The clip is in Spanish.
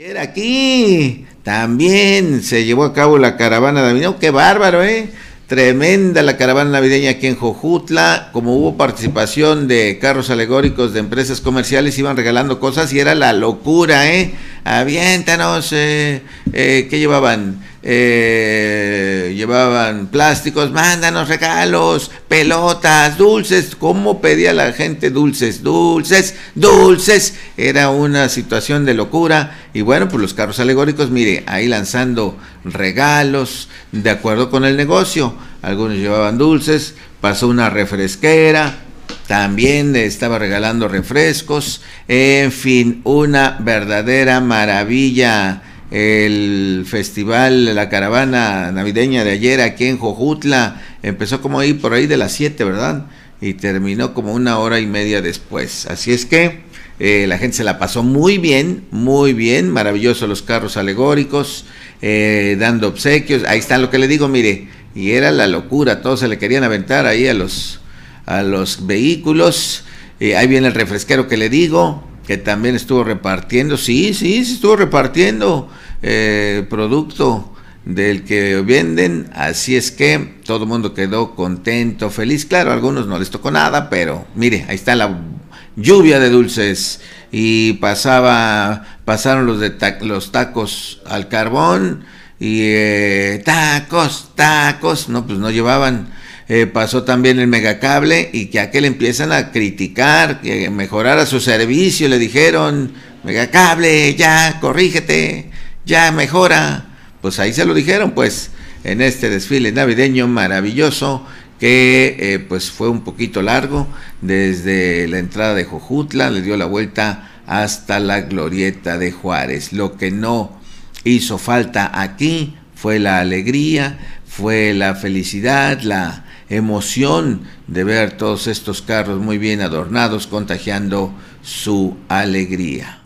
era aquí también se llevó a cabo la caravana navideña. Oh, ¡Qué bárbaro, eh! Tremenda la caravana navideña aquí en Jojutla. Como hubo participación de carros alegóricos de empresas comerciales, iban regalando cosas y era la locura, ¿eh? aviéntanos, eh, eh, ¿qué llevaban? Eh, llevaban plásticos, mándanos regalos, pelotas, dulces. ¿Cómo pedía la gente dulces, dulces, dulces? Era una situación de locura. Y bueno, pues los carros alegóricos, mire, ahí lanzando regalos de acuerdo con el negocio. Algunos llevaban dulces, pasó una refresquera, también estaba regalando refrescos, en fin, una verdadera maravilla el festival, la caravana navideña de ayer aquí en Jojutla, empezó como ahí por ahí de las 7, ¿verdad? Y terminó como una hora y media después. Así es que eh, la gente se la pasó muy bien, muy bien, maravilloso los carros alegóricos, eh, dando obsequios, ahí está lo que le digo, mire, y era la locura, todos se le querían aventar ahí a los a los vehículos. Eh, ahí viene el refresquero que le digo, que también estuvo repartiendo. Sí, sí, sí, estuvo repartiendo eh, producto del que venden. Así es que todo el mundo quedó contento, feliz. Claro, algunos no les tocó nada, pero mire, ahí está la lluvia de dulces. Y pasaba, pasaron los, de los tacos al carbón y eh, tacos, tacos, no, pues no llevaban. Eh, pasó también el megacable y que a le empiezan a criticar, que mejorara su servicio, le dijeron, megacable, ya, corrígete, ya, mejora. Pues ahí se lo dijeron, pues, en este desfile navideño maravilloso que eh, pues fue un poquito largo desde la entrada de Jojutla, le dio la vuelta hasta la glorieta de Juárez, lo que no hizo falta aquí fue la alegría, fue la felicidad, la emoción de ver todos estos carros muy bien adornados, contagiando su alegría.